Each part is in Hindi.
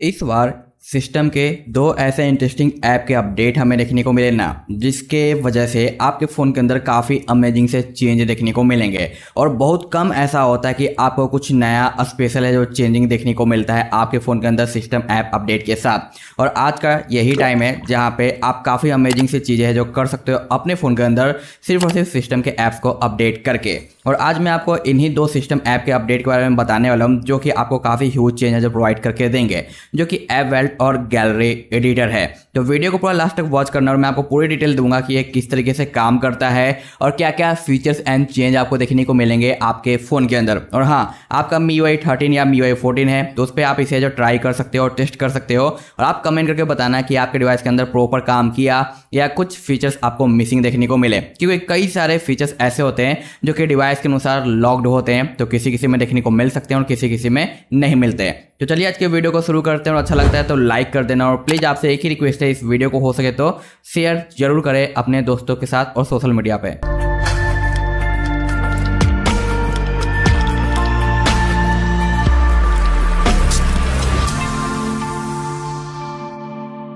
इस बार सिस्टम के दो ऐसे इंटरेस्टिंग ऐप के अपडेट हमें देखने को मिले ना जिसके वजह से आपके फ़ोन के अंदर काफ़ी अमेजिंग से चेंज देखने को मिलेंगे और बहुत कम ऐसा होता है कि आपको कुछ नया स्पेशल है जो चेंजिंग देखने को मिलता है आपके फ़ोन के अंदर सिस्टम ऐप अपडेट के साथ और आज का यही टाइम है जहाँ पर आप काफ़ी अमेजिंग सी चीज़ें हैं जो कर सकते हो अपने फ़ोन के अंदर सिर्फ और सिर्फ सिस्टम के ऐप्स को अपडेट करके और आज मैं आपको इन्हीं दो सिस्टम ऐप के अपडेट के बारे में बताने वाला हूँ जो कि आपको काफ़ी ह्यूज चेंज है जो प्रोवाइड करके देंगे जो कि ऐप वेल एंड और गैलरी एडिटर है तो वीडियो को पूरा लास्ट तक वॉच करना और मैं आपको पूरी डिटेल दूंगा कि ये किस तरीके से काम करता है और क्या क्या फीचर्स एंड चेंज आपको देखने को मिलेंगे आपके फ़ोन के अंदर और हाँ आपका मी वाई थर्टीन या मी वाई फोर्टीन है तो उस पर आप इसे जो ट्राई कर सकते हो और टेस्ट कर सकते हो और आप कमेंट करके बताना कि आपके डिवाइस के अंदर प्रॉपर काम किया या कुछ फीचर्स आपको मिसिंग देखने को मिले क्योंकि कई सारे फीचर्स ऐसे होते हैं जो कि डिवाइस के अनुसार लॉक्ड होते हैं तो किसी किसी में देखने को मिल सकते हैं और किसी किसी में नहीं मिलते हैं तो चलिए आज के वीडियो को शुरू करते हैं और अच्छा लगता है तो लाइक कर देना और प्लीज़ आपसे एक ही रिक्वेस्ट है इस वीडियो को हो सके तो शेयर जरूर करें अपने दोस्तों के साथ और सोशल मीडिया पर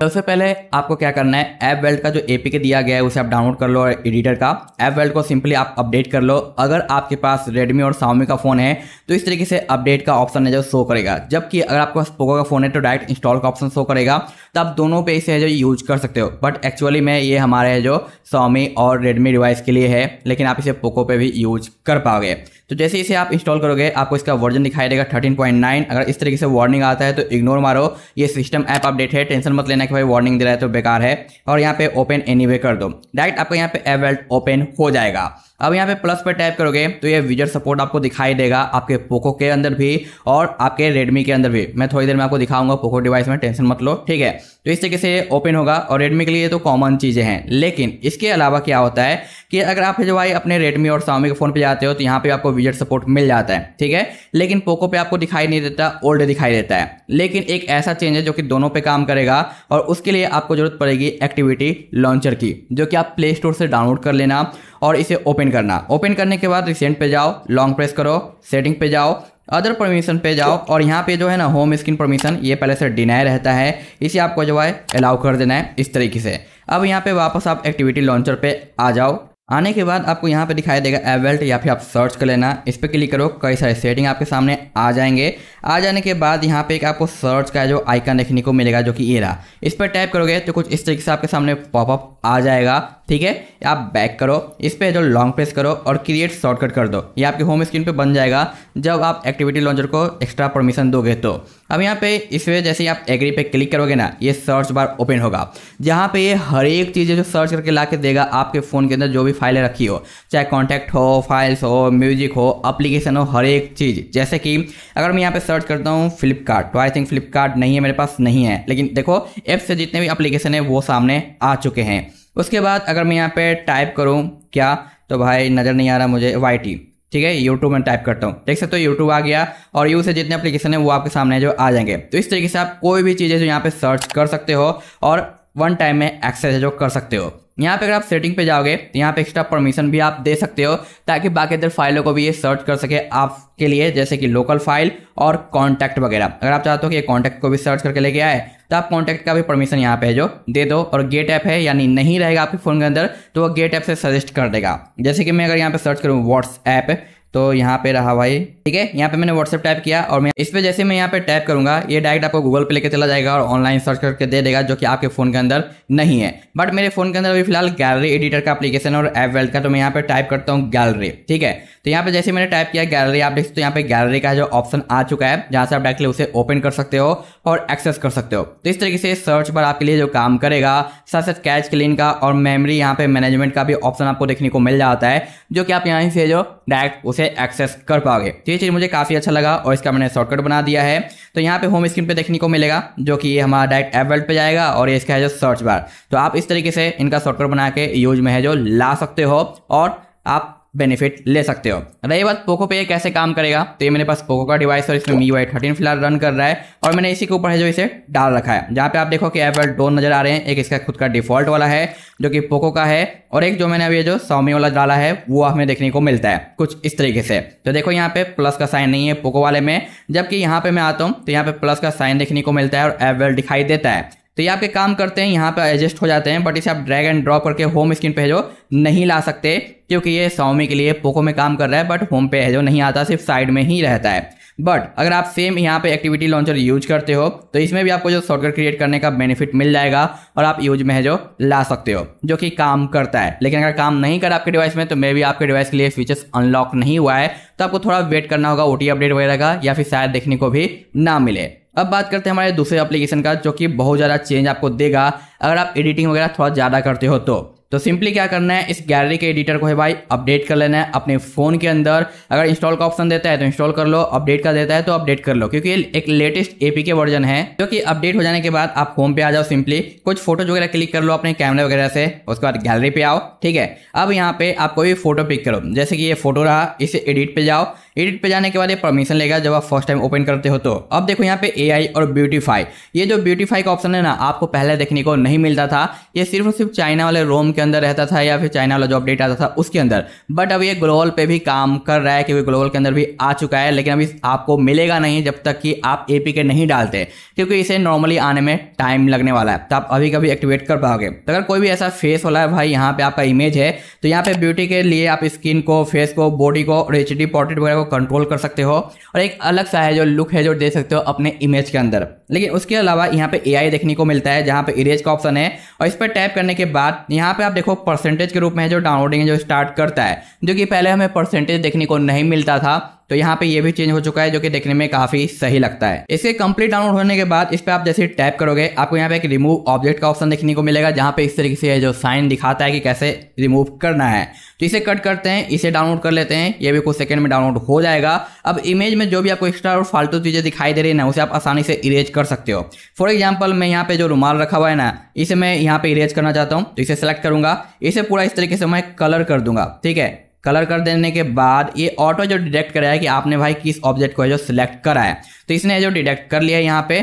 सबसे पहले आपको क्या करना है ऐप वेल्ट का जो एपीके दिया गया है उसे आप डाउनलोड कर लो और एडिटर का ऐप वेल्ट को सिंपली आप अपडेट कर लो अगर आपके पास रेडमी और साउमी का फ़ोन है तो इस तरीके से अपडेट का ऑप्शन है जो शो करेगा जबकि अगर आपके पास पोको का फ़ोन है तो डायरेक्ट इंस्टॉल का ऑप्शन शो करेगा तो आप दोनों पे इसे जो यूज कर सकते हो बट एक्चुअली में ये हमारे जो सोमी और रेडमी डिवाइस के लिए है लेकिन आप इसे पोको पे भी यूज कर पाओगे तो जैसे इसे आप इंस्टॉल करोगे आपको इसका वर्जन दिखाई देगा 13.9 अगर इस तरीके से वार्निंग आता है तो इग्नोर मारो ये सिस्टम ऐप अपडेट है टेंशन मत लेना कि भाई वार्निंग दे रहा है तो बेकार है और यहाँ पे ओपन एनी कर दो डायरेक्ट आपको यहाँ पे एप ओपन हो जाएगा अब यहाँ पे प्लस पे टाइप करोगे तो ये विजर सपोर्ट आपको दिखाई देगा आपके पोको के अंदर भी और आपके रेडमी के अंदर भी मैं थोड़ी देर में आपको दिखाऊंगा पोको डिवाइस में टेंशन मत लो ठीक है तो इस तरीके से ओपन होगा और रेडमी के लिए तो कॉमन चीज़ें हैं लेकिन इसके अलावा क्या होता है कि अगर आप जो भाई अपने रेडमी और स्वामी के फ़ोन पर जाते हो तो यहाँ पर आपको विजर सपोर्ट मिल जाता है ठीक है लेकिन पोको पे आपको दिखाई नहीं देता ओल्ड दिखाई देता है लेकिन एक ऐसा चेंज है जो कि दोनों पे काम करेगा और उसके लिए आपको जरूरत पड़ेगी एक्टिविटी लॉन्चर की जो कि आप प्ले स्टोर से डाउनलोड कर लेना और इसे ओपन ओपन करना ओपन करने के बाद रिसेंट पे जाओ लॉन्ग प्रेस करो सेटिंग पे जाओ अदर परमिशन पे जाओ और यहाँ पे जो है ना होम स्क्रीन परमिशन ये पहले से डिनाई रहता है इसे आपको जो है अलाउ कर देना है इस तरीके से अब यहाँ पे वापस आप एक्टिविटी लॉन्चर पे आ जाओ आने के बाद आपको यहाँ पे दिखाई देगा एवेल्ट या फिर आप सर्च कर लेना इस पर क्लिक करो कई सारे सेटिंग आपके सामने आ जाएंगे आ जाने के बाद यहाँ पे एक आपको सर्च का जो आइकन देखने को मिलेगा जो कि ये रहा इस पर टाइप करोगे तो कुछ इस तरीके से आपके सामने पॉपअप आ जाएगा ठीक है आप बैक करो इस पर जो लॉन्ग प्रेस करो और क्रिएट शॉर्टकट कर दो ये आपके होम स्क्रीन पे बन जाएगा जब आप एक्टिविटी लॉन्चर को एक्स्ट्रा परमिशन दोगे तो अब यहाँ पे इस पर जैसे आप एग्री पे क्लिक करोगे ना ये सर्च बार ओपन होगा जहाँ पे ये हर एक चीज़ जो सर्च करके ला के देगा आपके फ़ोन के अंदर जो भी फाइलें रखी हो चाहे कॉन्टैक्ट हो फाइल्स हो म्यूजिक हो अप्लीकेशन हो हर एक चीज़ जैसे कि अगर मैं यहाँ पर सर्च करता हूँ फ्लिपकार्ट तो आई थिंक फ्लिपकार्ट नहीं है मेरे पास नहीं है लेकिन देखो ऐप से जितने भी अप्लीकेशन है वो सामने आ चुके हैं उसके बाद अगर मैं यहाँ पे टाइप करूँ क्या तो भाई नज़र नहीं आ रहा मुझे वाई टी ठीक है यूट्यूब में टाइप करता हूँ देख सकते हो यूट्यूब आ गया और यू से जितने एप्लीकेशन है वो आपके सामने जो आ जाएंगे तो इस तरीके से आप कोई भी चीज़ें जो यहाँ पे सर्च कर सकते हो और वन टाइम में एक्सेस जो कर सकते हो यहाँ पे अगर आप सेटिंग पे जाओगे तो यहाँ पे एक्स्ट्रा परमिशन भी आप दे सकते हो ताकि बाकी इधर फाइलों को भी ये सर्च कर सके आपके लिए जैसे कि लोकल फाइल और कॉन्टैक्ट वगैरह अगर आप चाहते हो कि ये कॉन्टैक्ट को भी सर्च करके लेके आए तो आप कॉन्टैक्ट का भी परमिशन यहाँ पे जो दे दो और गेट ऐप है यानी नहीं रहेगा आपके फ़ोन के अंदर तो वो गेट ऐप से सजेस्ट कर देगा जैसे कि मैं अगर यहाँ पे सर्च करूँ व्हाट्सऐप तो यहाँ पे रहा भाई ठीक है यहाँ पे मैंने व्हाट्सएप टाइप किया और मैं इस पे जैसे मैं यहाँ पे टाइप करूंगा ये डायरेक्ट आपको गूगल पे लेके चला जाएगा और ऑनलाइन सर्च करके दे देगा जो कि आपके फोन के अंदर नहीं है बट मेरे फोन के अंदर अभी फिलहाल गैलरी एडिटर का अपलीकेशन और एप वेल्थ का तो मैं यहाँ पे टाइप करता हूँ गैलरी ठीक है तो यहाँ पे जैसे मैंने टाइप किया गैलरी आप देख सकते हो यहाँ पे गैलरी का जो ऑप्शन आ चुका है जहाँ से आप डायरेक्टली उसे ओपन कर सकते हो और एक्सेस कर सकते हो तो इस तरीके से सर्च बार आपके लिए जो काम करेगा साथ साथ कैच क्लीन का और मेमोरी यहाँ पे मैनेजमेंट का भी ऑप्शन आपको देखने को मिल जाता है जो कि आप यहाँ से जो डायरेक्ट उसे से एक्सेस कर पाओगे तो ये चीज़ मुझे काफ़ी अच्छा लगा और इसका मैंने शॉर्टकट बना दिया है तो यहाँ पे होम स्क्रीन पे देखने को मिलेगा जो कि ये हमारा डायरेक्ट एप वर्ल्ड पर जाएगा और ये इसका है जो सर्च बार तो आप इस तरीके से इनका शॉर्टकट बना के यूज में है जो ला सकते हो और आप बेनिफिट ले सकते हो रही बात पोको पे कैसे काम करेगा तो ये मेरे पास पोको का डिवाइस और इसमें मी वाई थर्टीन फिलहाल रन कर रहा है और मैंने इसी के ऊपर है जो इसे डाल रखा है जहाँ पे आप देखो कि एपल डोन नजर आ रहे हैं एक इसका खुद का डिफॉल्ट वाला है जो कि पोको का है और एक जो मैंने अभी जो सौमी वाला डाला है वो हमें देखने को मिलता है कुछ इस तरीके से तो देखो यहाँ पे प्लस का साइन नहीं है पोको वाले में जबकि यहाँ पे मैं आता हूँ तो यहाँ पे प्लस का साइन देखने को मिलता है और एपल दिखाई देता है तो ये आपके काम करते हैं यहाँ पर एडजस्ट हो जाते हैं बट इसे आप ड्रैग एंड ड्रॉप करके होम स्क्रीन पे है जो नहीं ला सकते क्योंकि ये सौमी के लिए पोको में काम कर रहा है बट होम पे है जो नहीं आता सिर्फ साइड में ही रहता है बट अगर आप सेम यहाँ पे एक्टिविटी लॉन्चर यूज करते हो तो इसमें भी आपको जो शॉर्टकट क्रिएट करने का बेनिफिट मिल जाएगा और आप यूज में है जो ला सकते हो जो कि काम करता है लेकिन अगर काम नहीं कर आपके डिवाइस में तो मे भी आपके डिवाइस के लिए फीचर्स अनलॉक नहीं हुआ है तो आपको थोड़ा वेट करना होगा ओ अपडेट वगैरह का या फिर शायद देखने को भी ना मिले अब बात करते हैं हमारे दूसरे एप्लीकेशन का जो कि बहुत ज़्यादा चेंज आपको देगा अगर आप एडिटिंग वगैरह थोड़ा ज़्यादा करते हो तो तो सिंपली क्या करना है इस गैलरी के एडिटर को है भाई अपडेट कर लेना है अपने फ़ोन के अंदर अगर इंस्टॉल का ऑप्शन देता है तो इंस्टॉल कर लो अपडेट कर देता है तो अपडेट कर लो क्योंकि ये एक लेटेस्ट ए के वर्जन है जो कि अपडेट हो जाने के बाद आप होम पे आ जाओ सिंपली कुछ फोटोज वगैरह क्लिक कर लो अपने कैमरे वगैरह से उसके बाद गैलरी पर आओ ठीक है अब यहाँ पर आप कोई फोटो पिक करो जैसे कि ये फोटो रहा इसे एडिट पर जाओ एडिट पे जाने के बाद ये परमिशन लेगा जब आप फर्स्ट टाइम ओपन करते हो तो अब देखो यहाँ पे एआई और ब्यूटीफाई ये जो ब्यूटीफाई का ऑप्शन है ना आपको पहले देखने को नहीं मिलता था ये सिर्फ और सिर्फ चाइना वाले रोम के अंदर रहता था या फिर चाइना वाला जो अपडेट आता था उसके अंदर बट अब ये ग्लोबल पे भी काम कर रहा है क्योंकि ग्लोबल के अंदर भी आ चुका है लेकिन अभी आपको मिलेगा नहीं जब तक कि आप ए नहीं डालते क्योंकि इसे नॉर्मली आने में टाइम लगने वाला है तो आप अभी कभी एक्टिवेट कर पाओगे तो अगर कोई भी ऐसा फेस वाला है भाई यहाँ पे आपका इमेज है तो यहाँ पे ब्यूटी के लिए आप स्किन को फेस को बॉडी को और एच पोर्ट्रेट वगैरह हो कंट्रोल कर सकते हो और एक अलग सा है जो लुक है जो दे सकते हो अपने इमेज के अंदर लेकिन उसके अलावा यहाँ पे एआई देखने को मिलता है जहाँ पे इरेज का ऑप्शन है और इस पर टैप करने के बाद यहाँ पे आप देखो परसेंटेज के रूप में जो डाउनलोडिंग है जो स्टार्ट करता है जो कि पहले हमें परसेंटेज देखने को नहीं मिलता था तो यहाँ पे ये भी चेंज हो चुका है जो कि देखने में काफी सही लगता है इसके कंप्लीट डाउनलोड होने के बाद इस पर आप जैसे टैप करोगे आपको यहाँ पे एक रिमूव ऑब्जेक्ट का ऑप्शन देखने को मिलेगा जहाँ पे इस तरीके से जो साइन दिखाता है कि कैसे रिमूव करना है तो इसे कट करते हैं इसे डाउनलोड कर लेते हैं ये भी कुछ सेकंड में डाउनलोड हो जाएगा अब इमेज में जो भी आपको एक्स्ट्रा और फालतू चीजें दिखाई दे रही है ना उसे आप आसानी से इरेज कर सकते हो फॉर एग्जाम्पल मैं यहाँ पे जो रुमाल रखा हुआ है ना इसे मैं यहाँ पे इरेज करना चाहता हूँ तो इसे सेलेक्ट करूंगा इसे पूरा इस तरीके से मैं कलर कर दूंगा ठीक है कलर कर देने के बाद ये ऑटो जो डिटेक्ट कराया कि आपने भाई किस ऑब्जेक्ट को है जो सिलेक्ट करा है तो इसने जो डिटेक्ट कर लिया यहाँ पे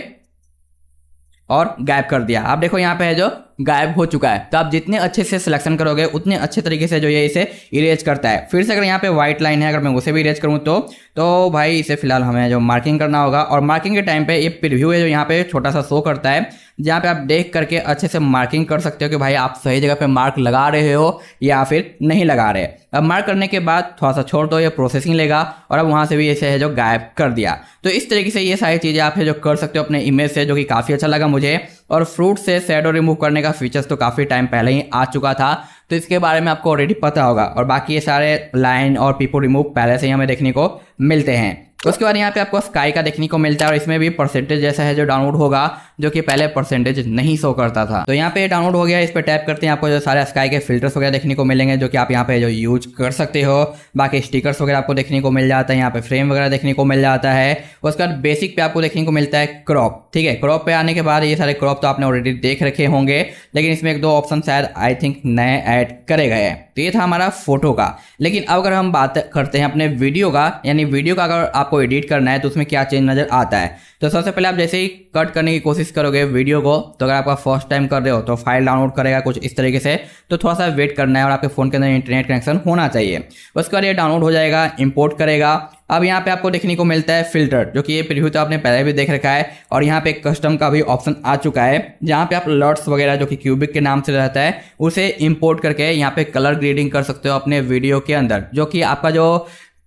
और गैप कर दिया आप देखो यहाँ पे है जो गायब हो चुका है तो आप जितने अच्छे से सिलेक्शन करोगे उतने अच्छे तरीके से जो ये इसे इरेज करता है फिर से अगर यहाँ पे व्हाइट लाइन है अगर मैं उसे भी इरेज करूँ तो तो भाई इसे फिलहाल हमें जो मार्किंग करना होगा और मार्किंग के टाइम पे ये प्रिव्यू है जो यहाँ पे छोटा सा शो करता है जहाँ पे आप देख करके अच्छे से मार्किंग कर सकते हो कि भाई आप सही जगह पे मार्क लगा रहे हो या फिर नहीं लगा रहे अब मार्क करने के बाद थोड़ा सा छोड़ दो ये प्रोसेसिंग लेगा और अब वहाँ से भी ऐसे है जो गायब कर दिया तो इस तरीके से ये सारी चीज़ें आप जो कर सकते हो अपने इमेज से जो कि काफ़ी अच्छा लगा मुझे और फ्रूट से शेडो रिमूव करने का फीचर्स तो काफ़ी टाइम पहले ही आ चुका था तो इसके बारे में आपको ऑलरेडी पता होगा और बाकी ये सारे लाइन और पीपो रिमूव पहले से ही हमें देखने को मिलते हैं उसके बाद यहाँ पे आपको स्काई का देखने को मिलता है और इसमें भी परसेंटेज जैसा है जो डाउनलोड होगा जो कि पहले परसेंटेज नहीं शो करता था तो यहाँ पे डाउनलोड हो गया इस पर टैप करते हैं आपको जो सारे स्काई के फिल्टर्स वगैरह देखने को मिलेंगे जो कि आप यहाँ पे जो यूज कर सकते हो बाकी स्टिकर्स वगैरह आपको देखने को मिल जाता है यहाँ पे फ्रेम वगैरह देखने को मिल जाता है उसके बाद बेसिक पे आपको देखने को मिलता है क्रॉप ठीक है क्रॉप पे आने के बाद ये सारे क्रॉप तो आपने ऑलरेडी देख रखे होंगे लेकिन इसमें एक दो ऑप्शन शायद आई थिंक नए ऐड करे गए हैं तो ये था हमारा फोटो का लेकिन अब अगर हम बात करते हैं अपने वीडियो का यानी वीडियो का अगर आपको एडिट करना है तो उसमें क्या चेंज नजर आता है तो सबसे पहले आप जैसे ही कट करने की कोशिश मिस करोगे वीडियो को तो अगर आपका फर्स्ट टाइम कर रहे हो तो फाइल डाउनलोड करेगा कुछ इस तरीके से तो थोड़ा सा वेट करना है और आपके फ़ोन के अंदर इंटरनेट कनेक्शन होना चाहिए उसके बाद ये डाउनलोड हो जाएगा इंपोर्ट करेगा अब यहाँ पे आपको देखने को मिलता है फिल्टर जो कि ये प्रिव्यू तो आपने पहले भी देख रखा है और यहाँ पे कस्टम का भी ऑप्शन आ चुका है जहाँ पे आप लर्ट्स वगैरह जो कि क्यूबिक के नाम से रहता है उसे इंपोर्ट करके यहाँ पे कलर ग्रेडिंग कर सकते हो अपने वीडियो के अंदर जो कि आपका जो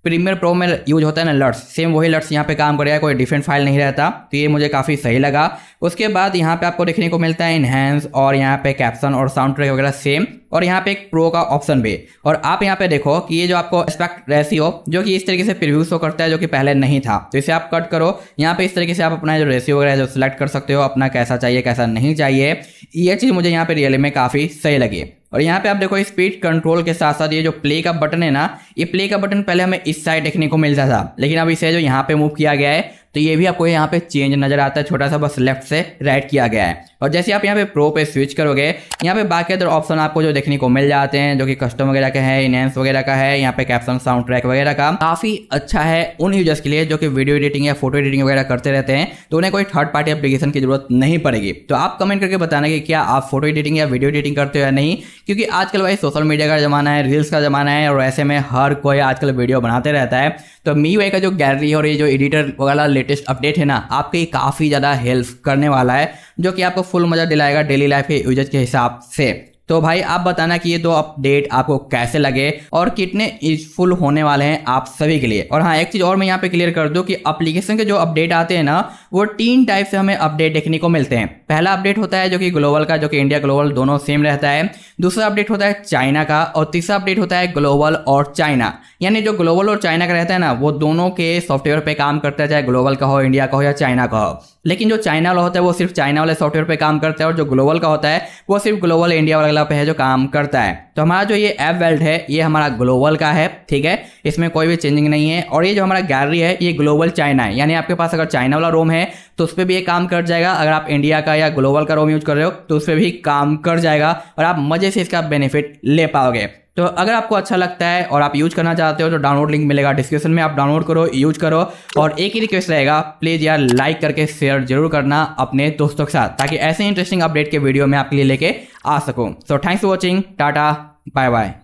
प्रीमियर प्रो में यूज होता है ना लट्स सेम वही लट्स यहाँ पे काम करेगा कोई डिफरेंट फाइल नहीं रहता तो ये मुझे काफ़ी सही लगा उसके बाद यहाँ पे आपको देखने को मिलता है इनहेंस और यहाँ पे कैप्शन और साउंड ट्रैक वगैरह सेम और यहाँ पे एक प्रो का ऑप्शन भी है और आप यहाँ पे देखो कि ये जो आपको एस्पेक्ट रेशियो जो कि इस तरीके से प्रिव्यू शो करता है जो कि पहले नहीं था तो इसे आप कट करो यहाँ पे इस तरीके से आप अपना जो रेशियो वगैरह जो सिलेक्ट कर सकते हो अपना कैसा चाहिए कैसा नहीं चाहिए ये चीज़ मुझे यहाँ पे रियल में काफ़ी सही लगी और यहाँ पे आप देखो स्पीड कंट्रोल के साथ साथ ये जो प्ले का बटन है ना ये प्ले का बटन पहले हमें इस साइड देखने को मिलता था लेकिन अब इसे जो यहाँ पे मूव किया गया है तो ये भी आपको यहाँ पे चेंज नजर आता है छोटा सा बस लेफ्ट से राइट किया गया है और जैसे आप यहाँ पे प्रो पे स्विच करोगे यहाँ पे बाकी अदर ऑप्शन आपको जो देखने को मिल जाते हैं जो कि कस्टम वगैरह का है इनहेंस वगैरह का है यहाँ पे कैप्शन साउंड ट्रैक वगैरह का काफी अच्छा है उन यूजर्स के लिए जो कि वीडियो एडिटिंग या फोटो एडिटिंग वगैरह करते रहते हैं तो उन्हें कोई थर्ड पार्टी एप्लीकेशन की जरूरत नहीं पड़ेगी तो आप कमेंट करके बताना कि क्या आप फोटो एडिटिंग या वीडियो एडिटिंग करते हो या नहीं क्योंकि आजकल भाई सोशल मीडिया का जमाना है रील्स का जमाना है और ऐसे में हर कोई आजकल वीडियो बनाते रहता है तो मी वाई का जो गैलरी और ये जो एडिटर वगैरह लेटेस्ट अपडेट है ना आपके काफ़ी ज़्यादा हेल्प करने वाला है जो कि आपको फुल मज़ा दिलाएगा डेली लाइफ के यूजर्स के हिसाब से तो भाई आप बताना कि ये दो अपडेट आपको कैसे लगे और कितने यूजफुल होने वाले हैं आप सभी के लिए और हाँ एक चीज़ और मैं यहाँ पे क्लियर कर दूँ कि एप्लीकेशन के जो अपडेट आते हैं ना वो तीन टाइप से हमें अपडेट देखने को मिलते हैं पहला अपडेट होता है जो कि ग्लोबल का जो कि इंडिया ग्लोबल दोनों सेम रहता है दूसरा अपडेट होता है चाइना का और तीसरा अपडेट होता है ग्लोबल और चाइना यानी जो ग्लोबल और चाइना का रहता है ना वो दोनों के सॉफ्टवेयर पे काम करता है चाहे ग्लोबल का हो इंडिया का हो या चाइना का हो लेकिन जो चाइना वाला होता है वो सिर्फ चाइना वाले सॉफ्टवेयर पे काम करता है और जो ग्लोबल का होता है वो सिर्फ ग्लोबल इंडिया वाला पे है जो काम करता है तो हमारा जो ये ऐप वेल्ट है ये हमारा ग्लोबल का है ठीक है इसमें कोई भी चेंजिंग नहीं है और ये जो हमारा गैलरी है ये ग्लोबल चाइना है यानी आपके पास अगर चाइना वाला रोम है तो उस पर भी ये काम कर जाएगा अगर आप इंडिया का या ग्लोबल का रोम यूज कर रहे हो तो उस पर भी काम कर जाएगा और आप मजे वजह से इसका बेनिफिट ले पाओगे तो अगर आपको अच्छा लगता है और आप यूज करना चाहते हो तो डाउनलोड लिंक मिलेगा डिस्क्रिप्शन में आप डाउनलोड करो यूज करो और एक ही रिक्वेस्ट रहेगा प्लीज़ यार लाइक करके शेयर जरूर करना अपने दोस्तों के साथ ताकि ऐसे इंटरेस्टिंग अपडेट के वीडियो में आपके लिए लेके आ सकूँ so thanks for watching tata bye bye